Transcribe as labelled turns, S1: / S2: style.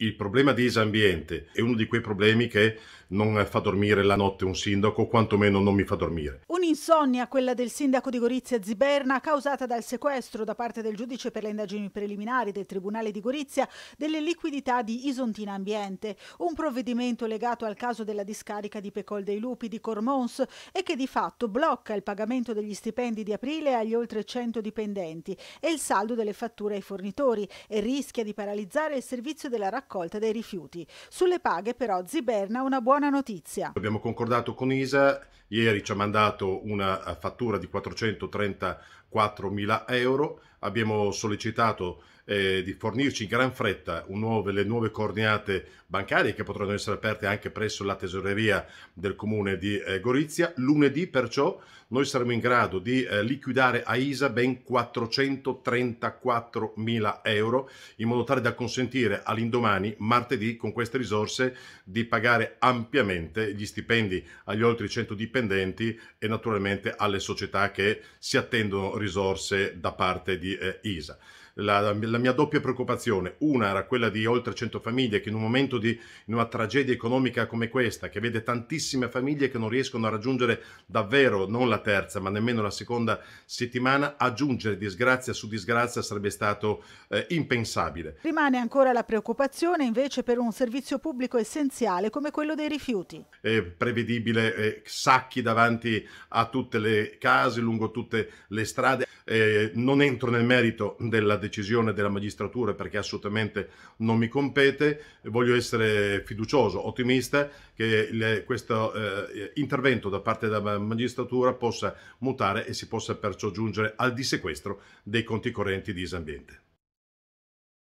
S1: il problema di esambiente è uno di quei problemi che non fa dormire la notte un sindaco, quantomeno non mi fa dormire.
S2: Un'insonnia, quella del sindaco di Gorizia Ziberna, causata dal sequestro da parte del giudice per le indagini preliminari del Tribunale di Gorizia delle liquidità di Isontina Ambiente, un provvedimento legato al caso della discarica di Pecol dei Lupi di Cormons e che di fatto blocca il pagamento degli stipendi di aprile agli oltre 100 dipendenti e il saldo delle fatture ai fornitori e rischia di paralizzare il servizio della raccolta raccolta dei rifiuti. Sulle paghe però Ziberna ha una buona notizia.
S1: Abbiamo concordato con ISA, ieri ci ha mandato una eh, fattura di 430 4.000 euro. Abbiamo sollecitato eh, di fornirci in gran fretta nuove, le nuove coordinate bancarie che potranno essere aperte anche presso la tesoreria del comune di eh, Gorizia. Lunedì perciò noi saremo in grado di eh, liquidare a ISA ben 434 mila euro in modo tale da consentire all'indomani, martedì, con queste risorse di pagare ampiamente gli stipendi agli oltre 100 dipendenti e naturalmente alle società che si attendono risorse da parte di eh, ISA. La, la, mia doppia preoccupazione, una era quella di oltre 100 famiglie che in un momento di in una tragedia economica come questa, che vede tantissime famiglie che non riescono a raggiungere davvero non la terza ma nemmeno la seconda settimana, aggiungere disgrazia su disgrazia sarebbe stato eh, impensabile.
S2: Rimane ancora la preoccupazione invece per un servizio pubblico essenziale come quello dei rifiuti.
S1: È prevedibile eh, sacchi davanti a tutte le case, lungo tutte le strade strade. Eh, non entro nel merito della decisione della magistratura perché assolutamente non mi compete, voglio essere fiducioso, ottimista che le, questo eh, intervento da parte della magistratura possa mutare e si possa perciò giungere al dissequestro dei conti correnti di Isambiente.